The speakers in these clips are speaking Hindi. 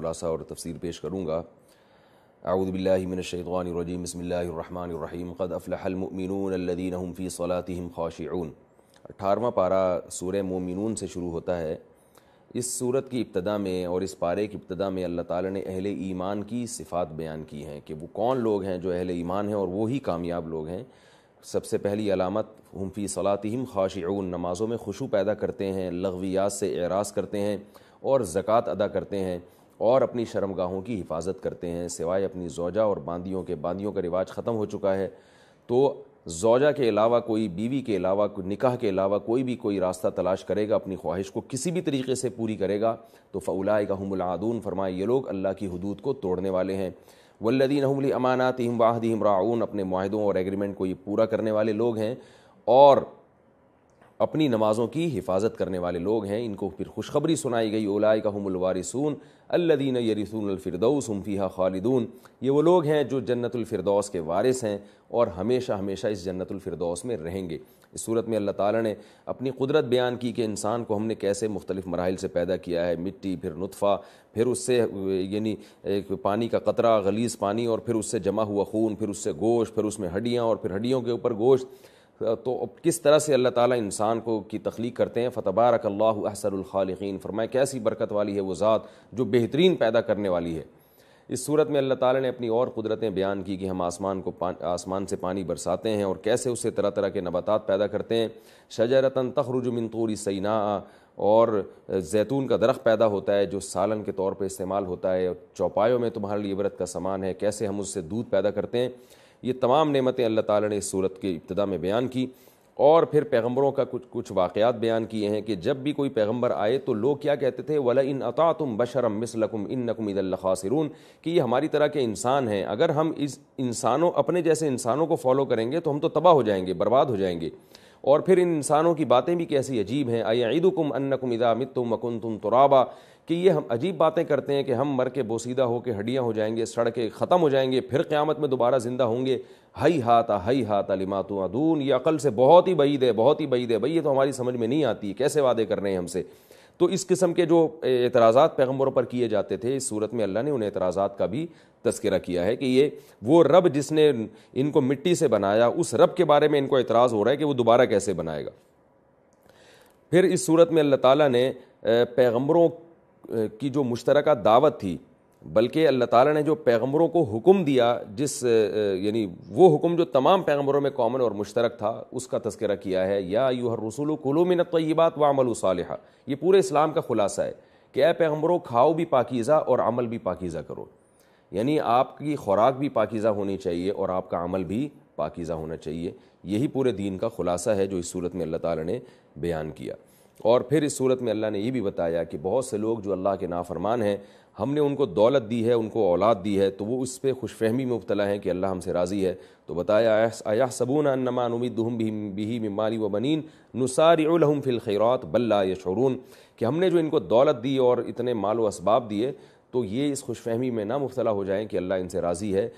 खुलासा और तफसीर पेश करूँगा आउदबिल्लिमिनशैवानरजीम बसमीम क़द अफ़लमिनदीन फ़ी सलातिम खाशिऊन अठारवा पारा सूर मोमिन से शुरू होता है इस सूरत की इब्तदा में और इस पारे की इब्तदा में अल्लाह ताला ने अहले ईमान की सिफ़ात बयान की हैं कि वो कौन लोग हैं जो अहले ईमान हैं और वो ही कामयाब लोग हैं सबसे पहली अलामत हम हमफ़ी सलातिम खाशियून नमाज़ों में खुशू पैदा करते हैं लगवियात से एराज़ करते हैं और ज़क़़त अदा करते हैं और अपनी शर्मगाहों की हिफाजत करते हैं सिवाय अपनी जोजा और बांदियों के बांदियों का रिवाज ख़त्म हो चुका है तो जोजा के अलावा कोई बीवी के अलावा कोई निकाह के अलावा कोई भी कोई रास्ता तलाश करेगा अपनी ख्वाहिश को किसी भी तरीके से पूरी करेगा तो फ़ौलाए का हमलादून फरमाए ये लोग अल्लाह की हदूद को तोड़ने वाले हैं वल्लदीन हमली अमानात हम वाहदी राउन अपने माहदों और एग्रीमेंट को ये पूरा करने वाले लोग हैं और अपनी नमाज़ों की हिफाजत करने वाले लोग हैं इनको फिर खुशखबरी सुनाई गई ओलाई का हमलवारिसून अल्लदीन यरीसूनफ़िरदौस हमफ़िया खालिदून ये वो लोग हैं जो जन्नतफ़िरदौस के वारिस हैं और हमेशा हमेशा इस जन्नतफ़िरदौस में रहेंगे इस सूरत में अल्लाह ताला ने अपनी कुदरत बयान की कि इंसान को हमने कैसे मुख्तलिफ़ मराहल से पैदा किया है मिट्टी फिर नुतफ़ा फिर उससे यानी एक पानी का कतरा गलीज़ पानी और फिर उससे जमा हुआ खून फिर उससे गोश्त फिर उसमें हड्डियाँ और फिर हड्डियों के ऊपर गोश्त तो अब किस तरह से अल्लाह ताला इंसान को की तख्लीक करते हैं फ़तबारक अल्लाह असरखालकिन फरमाए कैसी बरकत वाली है वो ज़ात जो बेहतरीन पैदा करने वाली है इस सूरत में अल्लाह ताला ने अपनी और कुदरतें बयान की कि हम आसमान को आसमान से पानी बरसाते हैं और कैसे उससे तरह तरह के नबातात पैदा करते हैं शजरतन तखरुज तूरी सीना और जैतून का दरख्त पैदा होता है जो सालन के तौर पर इस्तेमाल होता है और चौपायों में तुम्हारे लिए इबरत का सामान है कैसे हम उससे दूध पैदा करते हैं ये तमाम नेमतें अल्लाह ताला ने इस सूरत के इब्तदा में बयान की और फिर पैगम्बरों का कुछ कुछ वाक़ात बयान किए हैं कि जब भी कोई पैगम्बर आए तो लोग क्या कहते थे वला इन अता तुम बशरम मिसलकुम इन नकुम ईदासिरून कि ये हमारी तरह के इंसान हैं अगर हम इस इंसानों अपने जैसे इंसानों को फॉलो करेंगे तो हम तो तबाह हो जाएंगे बर्बाद हो जाएंगे और फिर इन इंसानों की बातें भी कैसी अजीब हैं अयदुकुम अन्नकुम इदा मित तुम मकुन तुम तुराबा कि ये हम अजीब बातें करते हैं कि हम मर के बोसीदा होकर हड्डियाँ हो जाएंगे सड़कें ख़त्म हो जाएंगे फिर क़्यामत में दोबारा ज़िंदा होंगे हई हाथा हई हाथा लिमातु अदून ये अकल से बहुत ही बईद है बहुत ही बईद है भाई ये तो हमारी समझ में नहीं आती कैसे वादे कर रहे हैं हमसे तो इस किस्म के जो एतराजा पैगम्बरों पर किए जाते थे इस सूरत में अल्लाह ने उन एतराज़ा का भी तस्करा किया है कि ये वो रब जिसने इनको मिट्टी से बनाया उस रब के बारे में इनको एतराज़ हो रहा है कि वो दोबारा कैसे बनाएगा फिर इस सूरत में अल्लाह ताला ने पैगम्बरों की जो मुश्तरक दावत थी बल्कि अल्लाह ताला ने जो पैगम्बरों को हुक्म दिया जिस यानी वो हुक्म जो तमाम पैगम्बरों में कॉमन और मुश्तरक था उसका तस्करा किया है या यू हर रसूल कुलुमिन तयबात व अमल सालहा ये पूरे इस्लाम का खुलासा है कि ए पैगम्बरों खाओ भी पाकिज़ा और अमल भी पाकीज़ा करो यानी आपकी खुराक भी पाकीज़ा होनी चाहिए और आपका अमल भी पाकीज़ा होना चाहिए यही पूरे दीन का खुलासा है जो इस सूरत में अल्लाह ताला ने बयान किया और फिर इस सूरत में अल्लाह ने यह भी बताया कि बहुत से लोग जो अल्लाह के नाफरमान हैं हमने उनको दौलत दी है उनको औलाद दी है तो वो उस पर खुश फहमी में मुबला है कि अल्लाह हमसे राज़ी है तो बताया आया सबून अन्नमान उम्मीद बिही ममारी व बनीन नुसारहम फिल खैरत बल्ला यशरून कि हमने जो इनको दौलत दी और इतने माल व इसबाब दिए तो ये इस खुश फहमी में ना मुबतला हो जाएँ कि अल्लाह इनसे राज़ी है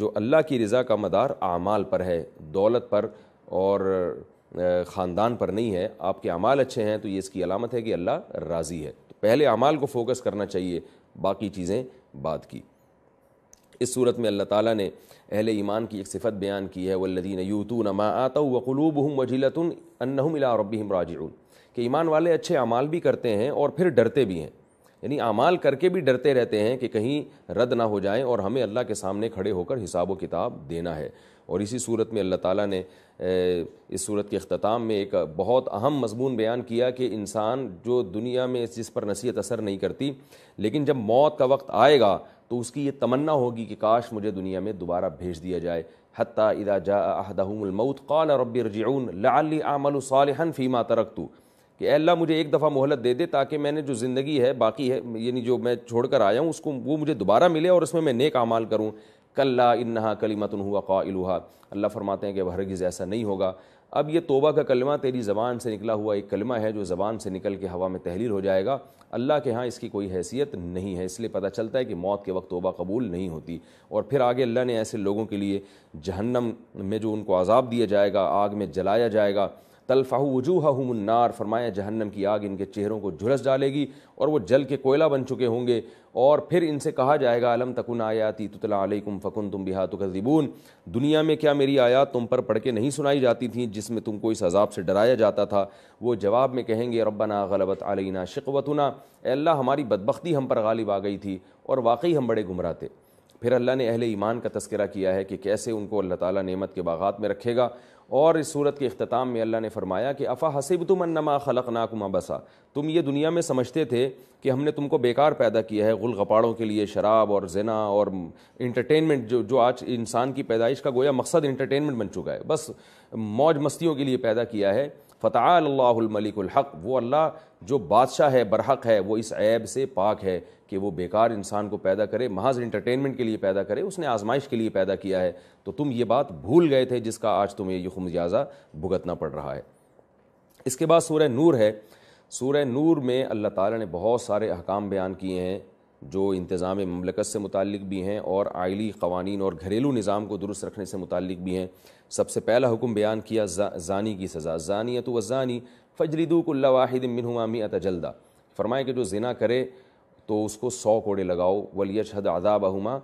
जो अल्लाह की रज़ा का मदार आमाल पर है दौलत पर और ख़ानदान पर नहीं है आपके अमाल अच्छे हैं तो ये इसकी अलामत है कि अल्लाह राज़ी है तो पहले अमाल को फोकस करना चाहिए बाकी चीज़ें बात की इस सूरत में अल्लाह ताला ने अहल ईमान की एक सिफत बयान की है वल्लिन यूतून मा आता वक़लूब हम वजीलतन अनहम रबी हम राजून कि ईमान वाले अच्छे अमाल भी करते हैं और फिर डरते भी हैं यानी अमाल करके भी डरते रहते हैं कि कहीं रद्द ना हो जाएं और हमें अल्लाह के सामने खड़े होकर हिसाब व किताब देना है और इसी सूरत में अल्लाह ताला ने इस सूरत के अख्ताम में एक बहुत अहम मजमून बयान किया कि इंसान जो दुनिया में इस चीज़ पर नसीहत असर नहीं करती लेकिन जब मौत का वक्त आएगा तो उसकी ये तमन्ना होगी कि काश मुझे दुनिया में दोबारा भेज दिया जाए हती इदा जा अहदमौत कौल रबी रजीउन लाली आमल फ़ीमा तरक कि अल्लाह मुझे एक दफ़ा मोहलत दे दे ताकि मैंने जो ज़िंदगी है बाकी है यानी जो मैं छोड़ कर आया हूँ उसको वो मुझे दोबारा मिले और उसमें मैं नेक अमाल करूँ कल्ला इन्ना कलीमतन हुआ कालहा अल्लाह फरमाते हैं कि हरगिज़ ऐसा नहीं होगा अब ये तोबा का कलमा तेरी ज़बान से निकला हुआ एक कलमा है जो ज़बान से निकल के हवा में तहलील हो जाएगा अल्लाह के यहाँ इसकी कोई हैसियत नहीं है इसलिए पता चलता है कि मौत के वक्त तोबा कबूल नहीं होती और फिर आगे अल्लाह ने ऐसे लोगों के लिए जहन्नम में जो उनको अज़ाब दिया जाएगा आग में जलाया जाएगा तलफ़ाह मुन्नार फरमाया जहन्नम की आग इनके चेहरों को झुलस डालेगी और वो जल के कोयला बन चुके होंगे और फिर इनसे कहा जाएगा अलम तकुन आयाती तुतलाकुम फ़कुन तुम बिहा तुकजीबून दुनिया में क्या मेरी आयात तुम पर पढ़ के नहीं सुनाई जाती थी जिसमें तुमको इस अजाब से डराया जाता था वो जवाब में कहेंगे रब्बना गलबत अलना शिकवतना अल्लाह हमारी बदबख्ती हम पर गालिब आ गई थी और वाकई हम बड़े गुमराह थे फिर अल्लाह ने अहले ईमान का तस्करा किया है कि कैसे उनको अल्लाह ताला नेमत के बागात में रखेगा और इस सूरत के अख्ताम में अल्लाह ने फरमाया कि अफ़ा हसीब तुम अन्नमा खलक नाकुमा बसा तुम ये दुनिया में समझते थे कि हमने तुमको बेकार पैदा किया है गुल गपाड़ों के लिए शराब और जना और इंटरटेनमेंट जो जो आज इंसान की पैदाइश का गोया मकसद इंटरटेनमेंट बन चुका है बस मौज मस्तियों के लिए पैदा किया है फ़तः अल्लामलिकल वो अल्लाह जो बादशाह है बरहक है वो इस ऐब से पाक है कि वो बेकार इंसान को पैदा करे महज इंटरटेनमेंट के लिए पैदा करे उसने आजमाइश के लिए पैदा किया है तो तुम ये बात भूल गए थे जिसका आज तुम्हें यह खुमजाजा भुगतना पड़ रहा है इसके बाद सूर नूर है सूर्य नूर में अल्लाह ताला ने बहुत सारे अहकाम बयान किए हैं जो इंतज़ाम ममलकत से मुतक भी हैं और आयली कवानीन और घरेलू निज़ाम को दुरुस्त रखने से मुतक भी हैं सबसे पहला हुक्म बयान किया जा, जानी की सज़ा जानियत वज़ानी वाहिद फ़जलिदूकल्लाहिद अत जल्दा फरमाए कि जो जिना करे तो उसको सौ कोड़े लगाओ वलियशहद अजाब अहुमा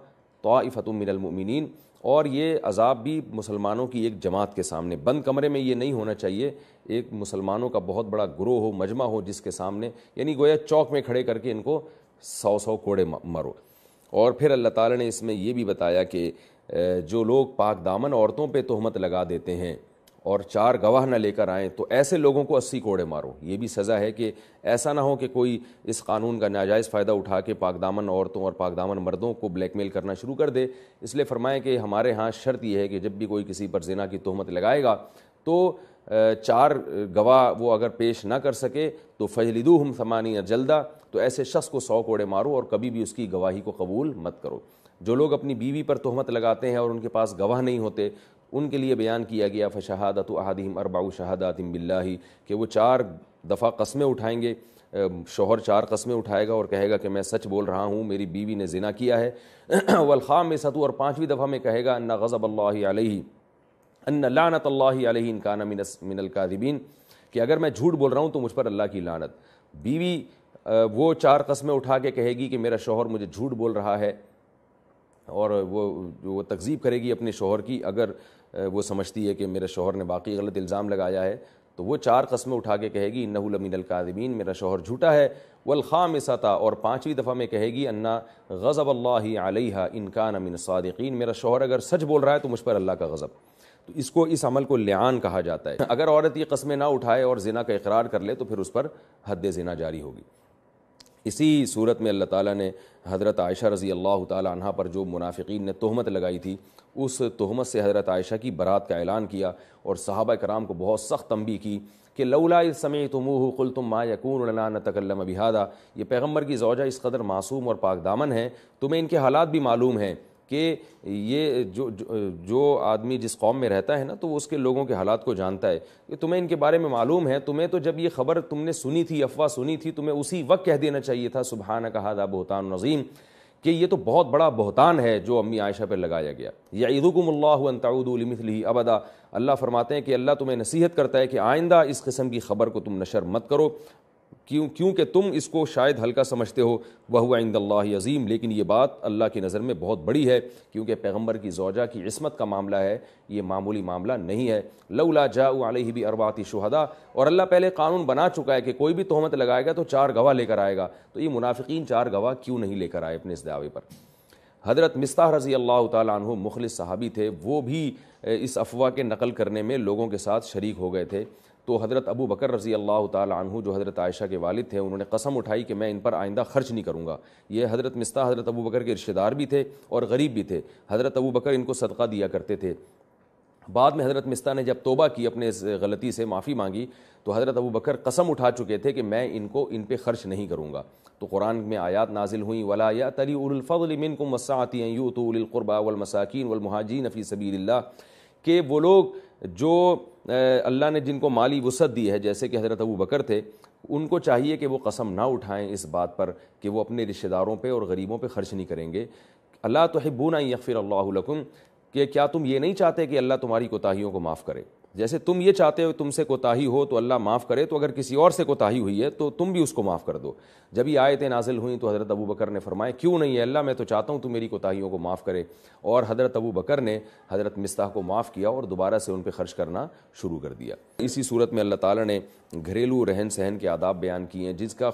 तोफ़तमिनमिन और ये अजाब भी मुसलमानों की एक जमात के सामने बंद कमरे में ये नहीं होना चाहिए एक मुसलमानों का बहुत बड़ा ग्रोह हो मजमा हो जिसके सामने यानी गोया चौक में खड़े करके इनको सौ सौ कोड़े मरो और फिर अल्लाह ताला ने इसमें यह भी बताया कि जो लोग पाक दामन औरतों पर तहमत लगा देते हैं और चार गवाह न लेकर आएँ तो ऐसे लोगों को अस्सी कोड़े मारो ये भी सज़ा है कि ऐसा ना हो कि कोई इस कानून का नाजायज़ फ़ायदा उठा के पाकदामन औरतों और पाकदामन मर्दों को ब्लैकमेल करना शुरू कर दे इसलिए फरमाएँ कि हमारे यहाँ शर्त यह है कि जब भी कोई किसी पर जिना की तहमत लगाएगा तो चार गवाह वो अगर पेश ना कर सके तो फजलिदू हम समानी जल्दा तो ऐसे शख्स को सौ कोड़े मारो और कभी भी उसकी गवाही को कबूल मत करो जो लोग अपनी बीवी पर तहमत लगाते हैं और उनके पास गवाह नहीं होते उनके लिए बयान किया गया फ़शहादत अहादीम अरबाऊ शहादातिम बिल्ला कि वो चार दफ़ा कस्में उठाएंगे शोहर चार कस्में उठाएगा और कहेगा कि मैं सच बोल रहा हूँ मेरी बीवी ने जिना किया है वलख़ाम में सतु और पाँचवीं दफ़ा में कहेगा अन्ना गज़ब अल्लाही अन्ना लानत अल्लाही इनकाना मिनलकादिबीन कि अगर मैं झूठ बोल रहा हूँ तो मुझ पर अल्लाह की लानत बीवी वो चार कस्में उठा के कहेगी कि मेरा शोहर मुझे झूठ बोल रहा है और वो वो तकजीब करेगी अपने शोहर की अगर वो समझती है कि मेरे शोहर ने बाकी गलत इल्ज़ाम लगाया है तो वो चार कस्में उठा के कहेगी नहुलमिन कादमीन मेरा शोहर झूठा है वलख़ाम सता और पाँचवीं दफ़ा में कहेगी अन्ना गज़ब अल्लाह आलिया इनका नमिन सदकिन मेरा शोहर अगर सच बोल रहा है तो मुझ पर अल्लाह का गज़ब तो इसको इस अमल को लियान कहा जाता है अगर औरत ये कस्में ना उठाए और जिना का इकरार कर ले तो फिर उस पर हद जना जारी होगी इसी सूरत में अल्लाह ताला ने हज़रत आयशा रज़ी अल्लाह तहा पर जो मुनाफिकीन ने तहमत लगाई थी उस तहमत से हज़रत आयशा की बरात का ऐलान किया और साहबा कराम को बहुत सख्त तंबी की कि लौला समय तुमूह कुल तुम माँ यकून लना न तकल्लम बिहादा ये पैगम्बर की जौजा इस कदर मासूम और पाकदामन है तुम्हें इनके हालात भी मालूम हैं कि ये जो जो आदमी जिस कौम में रहता है ना तो वो उसके लोगों के हालात को जानता है कि तुम्हें इनके बारे में मालूम है तुम्हें तो जब ये खबर तुमने सुनी थी अफवाह सुनी थी तुम्हें उसी वक्त कह देना चाहिए था सुबहाना कहा बहतान नज़ीम कि ये तो बहुत बड़ा बहतान है जो अम्मी आयशा पर लगाया गया या ईदुकमल्लाउदमिथली अबदा अल्लाह फरमाते हैं कि अल्लाह तुम्हें नसीहत करता है कि आइंदा इस किस्म की खबर को तुम नशर मत करो क्यों क्योंकि तुम इसको शायद हल्का समझते हो वह हुआ इंदल्ला अज़ीम लेकिन ये बात अल्लाह की नज़र में बहुत बड़ी है क्योंकि पैगम्बर की जोजा की इसमत का मामला है ये मामूली मामला नहीं है लौला जाऊ भी अरबाती शहदा और अल्लाह पहले कानून बना चुका है कि कोई भी तहमत लगाएगा तो चार गवाह लेकर आएगा तो ये मुनाफिकीन चार गवाह क्यों नहीं लेकर आए अपने इस दावे पर हज़रत मिस्ता रज़ी अल्लाह तु मुखलिस साहबी थे वो भी इस अफवाह के नकल करने में लोगों के साथ शरीक हो गए थे तो हज़रत अबू बकर रज़ी अल्लाह तहु जो हज़रत आयशा के वालिद थे उन्होंने कसम उठाई कि मैं इन पर आइंदा खर्च नहीं करूँगा ये हज़रत मिस्ता हज़रत अबू बकर के रिश्तेदार भी थे और गरीब भी थे हज़रत अबू बकर इनको सदका दिया करते थे बाद में हज़रत मिस्ता ने जब तोबा की अपने इस गलती से माफ़ी मांगी तो हज़रत अबू बकर कसम उठा चुके थे कि मैं इनको इन पर ख़र्च नहीं करूँगा तो कुरान में आयात नाजिल हुई वला या तरी उलफ़ल मिन को मसाती यूँ तो उलक़ुरबा वलमसाकिन वलमहाजी नफ़ी सबील्ला कि वो लोग जो अल्लाह ने जिनको माली वसत दी है जैसे कि हज़रत अबू बकर थे उनको चाहिए कि वो कसम ना उठाएं इस बात पर कि वो अपने रिश्तेदारों पे और गरीबों पे खर्च नहीं करेंगे अल्लाह तो हिब्बू ना यकफ़िर अल्लाकुम कि क्या तुम ये नहीं चाहते कि अल्लाह तुम्हारी कोताहीियों को माफ़ करे जैसे तुम ये चाहते हो तुमसे कोताही हो तो अल्लाह माफ़ करे तो अगर किसी और से कोताही हुई है तो तुम भी उसको माफ़ कर दो जब ये आयतें नाजिल हुई तो हज़रत अबू बकर ने फरमाए क्यों नहीं है अल्लाह मैं तो चाहता हूँ तुम मेरी कोताहीियों को माफ़ करे और हज़रत अबू बकर ने हज़रत मिस्ताह को माफ़ किया और दोबारा से उन पर ख़र्च करना शुरू कर दिया इसी सूरत में अल्लाह ताली ने घरेलू रहन सहन के आदाब बयान किए हैं जिसका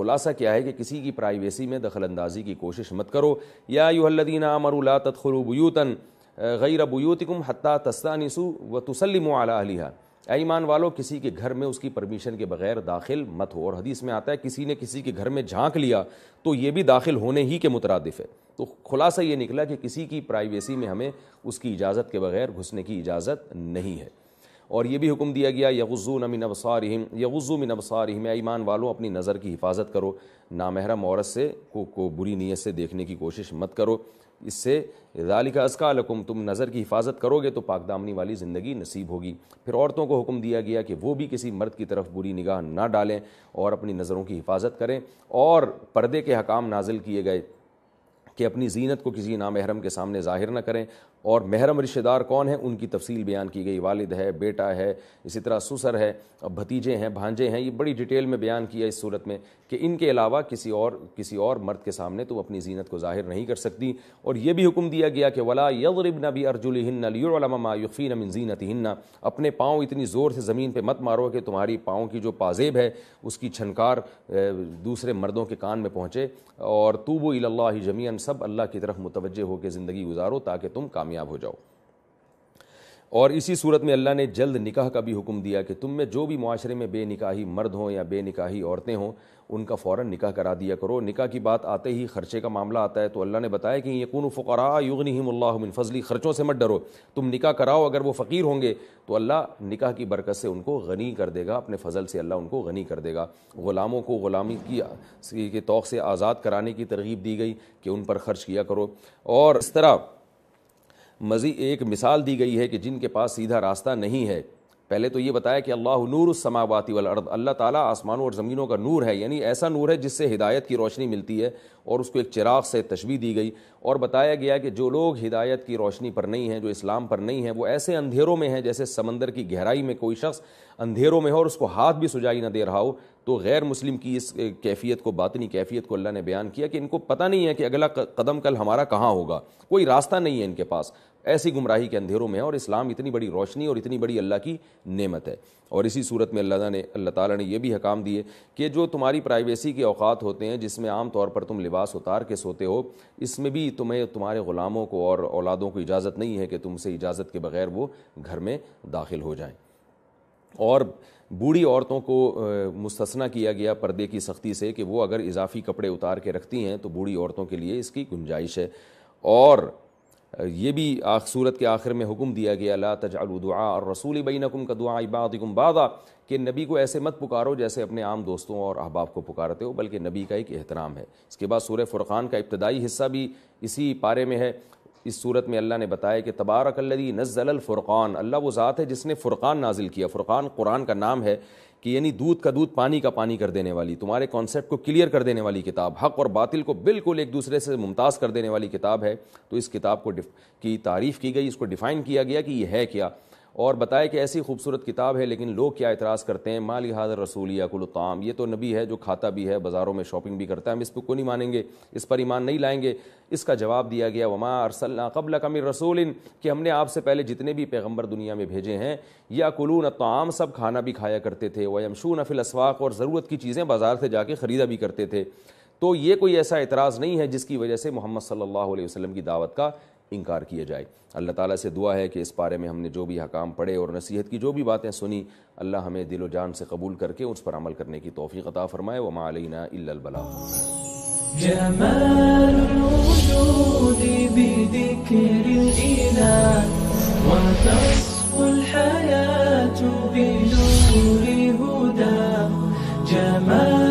खुलासा क्या है कि किसी की प्राइवेसी में दखलंदाज़ी की कोशिश मत करो या यूहल्लदीना अमरुला तदखलूबयूतन गैर बुयूतिकुम हती तस्तानिसु व तसलम अलिहा ईमान वालों किसी के घर में उसकी परमिशन के बगैर दाखिल मत हो और हदीस में आता है किसी ने किसी के घर में झांक लिया तो ये भी दाखिल होने ही के मुतरदफ़ है तो खुलासा ये निकला कि किसी की प्राइवेसी में हमें उसकी इजाज़त के बगैर घुसने की इजाज़त नहीं है और ये भी हुक्म दिया गया यगज़ू नमिन अबसारहिम यगज़ू मिन अबसारहिम ईमान वालों अपनी नज़र की हिफाजत करो नामहरम औरत से को, को बुरी नीयत से देखने की कोशिश मत करो इससे दालिका असका लकुम तुम नज़र की हिफाजत करोगे तो पाकदामनी वाली ज़िंदगी नसीब होगी फिर औरतों को हुक्म दिया गया कि वो भी किसी मर्द की तरफ बुरी निगाह ना डालें और अपनी नज़रों की हिफाजत करें और पर्दे के हकाम नाजिल किए गए कि अपनी जीनत को किसी नामहरम के सामने ज़ाहिर न करें और महरम रिश्तेदार कौन है उनकी तफसील बयान की गई वालिद है बेटा है इसी तरह सुसर है अब भतीजे हैं भांजे हैं ये बड़ी डिटेल में बयान किया इस सूरत में कि इनके अलावा किसी और किसी और मर्द के सामने तो अपनी जीनत को जाहिर नहीं कर सकती और यह भी हुक्म दिया गया कि वला यगरब नबी अर्जुल युफ़ी नमिन जीनत हिन्ना अपने पाँव इतनी ज़ोर से ज़मीन पर मत मारो कि तुम्हारी पाँव की जो पाजेब है उसकी छनकार दूसरे मर्दों के कान में पहुँचे और तूबो इल्ला जमीन सब अल्लाह की तरफ मुतवजह होकर ज़िंदगी गुजारो ताकि तुम का कामयाब हो जाओ और इसी सूरत में अल्लाह ने जल्द निकाह का भी हुक्म दिया कि तुम में जो भी माशरे में बेनिकाही मर्द हों या बेनिकाही औरतें हों उनका फ़ौर निकाह करा दिया करो निकाह की बात आते ही खर्चे का मामला आता है तो अल्लाह ने बताया कि यकून फ़ुकरा युगनिमिन फजली ख़र्चों से मत डरो तुम निकाह कराओ अगर वो फ़कीर होंगे तो अल्लाह निकाह की बरकत से उनको गनी कर देगा अपने फजल से अल्लाह उनको गनी कर देगा ग़ुलामों को ग़ुलामी की के तौक़ से आज़ाद कराने की तरगीब दी गई कि उन पर ख़र्च किया करो और इस तरह मज़ी एक मिसाल दी गई है कि जिनके पास सीधा रास्ता नहीं है पहले तो ये बताया कि अल्लाह नूर उस समावाती वाल अर्द अल्लाह ताला आसमानों और ज़मीनों का नूर है यानी ऐसा नूर है जिससे हिदायत की रोशनी मिलती है और उसको एक चिराग से तशबी दी गई और बताया गया कि जो लोग हिदायत की रोशनी पर नहीं हैं जो इस्लाम पर नहीं हैं वो ऐसे अंधेरों में हैं जैसे समंदर की गहराई में कोई शख्स अंधेरों में हो और उसको हाथ भी सुझाई ना दे रहा हो तो गैर मुस्लिम की इस कैफियत को बातनी कैफियत को अल्लाह ने बयान किया कि इनको पता नहीं है कि अगला कदम कल हमारा कहाँ होगा कोई रास्ता नहीं है इनके पास ऐसी गुमराही के अंधेरों में है और इस्लाम इतनी बड़ी रोशनी और इतनी बड़ी अल्लाह की नेमत है और इसी सूरत में अल्लाह ने अल्लाह ताला ने यह भी हकाम दिए कि जो तुम्हारी प्राइवेसी के अवात होते हैं जिसमें आम तौर पर तुम लिबास उतार के सोते हो इसमें भी तुम्हें तुम्हारे ग़ुलामों को और औलादों को इजाज़त नहीं है कि तुमसे इजाज़त के बगैर वो घर में दाखिल हो जाएँ और बूढ़ी औरतों को मुस्तना किया गया पर्दे की सख्ती से कि वो अगर इजाफी कपड़े उतार के रखती हैं तो बूढ़ी औरतों के लिए इसकी गुंजाइश है और ये भी सूरत के आखिर में हुक्म दिया गया ला तजा और रसूल नकुम का दुआ इबादिकुम बादा कि नबी को ऐसे मत पुकारो जैसे अपने आम दोस्तों और अहबाब को पुकारते हो बल्कि नबी का एक एहतराम है इसके बाद सूर्य फुरक़ान का इब्तदाई हिस्सा भी इसी पारे में है इस सूरत में अल्लाह ने बताया कि तबारकल्लदी नज़लफ़ुरक़ान अल्लाह वो ज़ात है जिसने फ़ुरक़ान नाजिल किया फ़ुरक़ान कुरान का नाम है कि यानी दूध का दूध पानी का पानी कर देने वाली तुम्हारे कॉन्सेप्ट को क्लियर कर देने वाली किताब हक और बातिल को बिल्कुल एक दूसरे से मुमताज़ कर देने वाली किताब है तो इस किताब को की तारीफ़ की गई इसको डिफ़ाइन किया गया कि यह है क्या और बताए कि ऐसी खूबसूरत किताब है लेकिन लोग क्या एतराज़ करते हैं माली हाजर रसूल या कुलताम ये तो नबी है जो खाता भी है बाज़ारों में शॉपिंग भी करता है हम इस पर को नहीं मानेंगे इस पर ईमान नहीं लाएंगे इसका जवाब दिया गया वमा अरसल्ला कबल कमिर रसूल इन कि हमने आपसे पहले जितने भी पैगम्बर दुनिया में भेजे हैं या कुलून ताम सब खाना भी खाया करते थे वमशून अफिल असवाक और ज़रूरत की चीज़ें बाज़ार से जाके ख़रीदा भी करते थे तो ये कोई ऐसा एतराज़ नहीं है जिसकी वजह से मोहम्मद सल्लल्लाहु अलैहि की दावत का इनकार किया जाए अल्लाह ताला से दुआ है कि इस बारे में हमने जो भी हकाम पढ़े और नसीहत की जो भी बातें सुनी अल्लाह हमें दिलो जान से कबूल करके उस पर अमल करने की तोफ़ी अता फ़रमाए व अलैना इल्लल الحياة